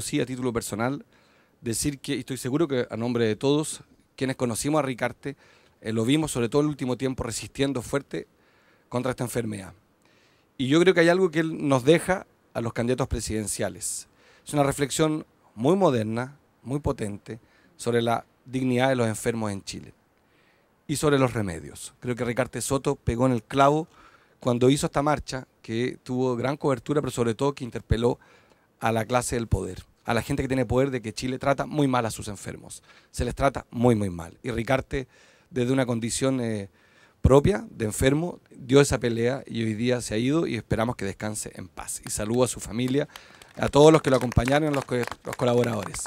sí, a título personal, decir que, estoy seguro que a nombre de todos, quienes conocimos a Ricarte, eh, lo vimos sobre todo el último tiempo resistiendo fuerte contra esta enfermedad. Y yo creo que hay algo que él nos deja a los candidatos presidenciales. Es una reflexión muy moderna, muy potente, sobre la dignidad de los enfermos en Chile y sobre los remedios. Creo que Ricarte Soto pegó en el clavo cuando hizo esta marcha, que tuvo gran cobertura, pero sobre todo que interpeló a la clase del poder, a la gente que tiene poder de que Chile trata muy mal a sus enfermos. Se les trata muy, muy mal. Y Ricarte, desde una condición eh, propia de enfermo, dio esa pelea y hoy día se ha ido y esperamos que descanse en paz. Y saludo a su familia, a todos los que lo acompañaron, a los colaboradores.